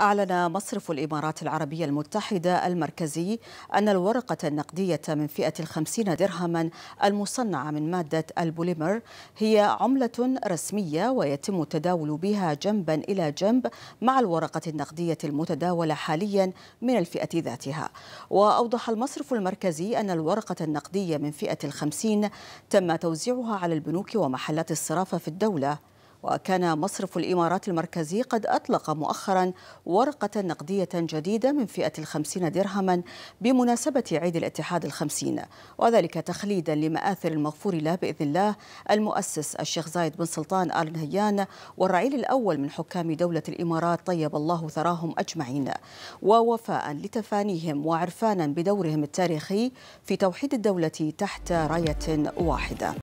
أعلن مصرف الإمارات العربية المتحدة المركزي أن الورقة النقدية من فئة الخمسين درهما المصنعة من مادة البوليمر هي عملة رسمية ويتم التداول بها جنبا إلى جنب مع الورقة النقدية المتداولة حاليا من الفئة ذاتها وأوضح المصرف المركزي أن الورقة النقدية من فئة الخمسين تم توزيعها على البنوك ومحلات الصرافة في الدولة وكان مصرف الإمارات المركزي قد أطلق مؤخرا ورقة نقدية جديدة من فئة الخمسين درهما بمناسبة عيد الاتحاد الخمسين وذلك تخليدا لمآثر المغفور له بإذن الله المؤسس الشيخ زايد بن سلطان آل نهيان والرعيل الأول من حكام دولة الإمارات طيب الله ثراهم أجمعين ووفاء لتفانيهم وعرفانا بدورهم التاريخي في توحيد الدولة تحت راية واحدة